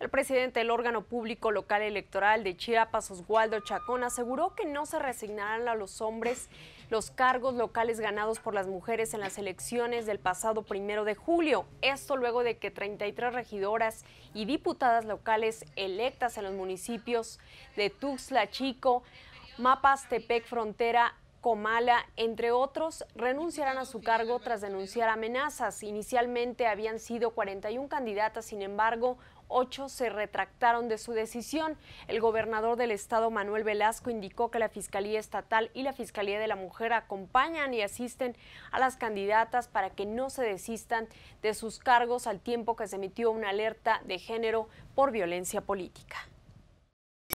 El presidente del órgano público local electoral de Chiapas, Oswaldo Chacón, aseguró que no se resignarán a los hombres los cargos locales ganados por las mujeres en las elecciones del pasado primero de julio. Esto luego de que 33 regidoras y diputadas locales electas en los municipios de Tuxtla Chico, Mapas, Tepec, Frontera, Comala, entre otros, renunciarán a su cargo tras denunciar amenazas. Inicialmente habían sido 41 candidatas, sin embargo, ocho se retractaron de su decisión. El gobernador del estado, Manuel Velasco, indicó que la Fiscalía Estatal y la Fiscalía de la Mujer acompañan y asisten a las candidatas para que no se desistan de sus cargos al tiempo que se emitió una alerta de género por violencia política.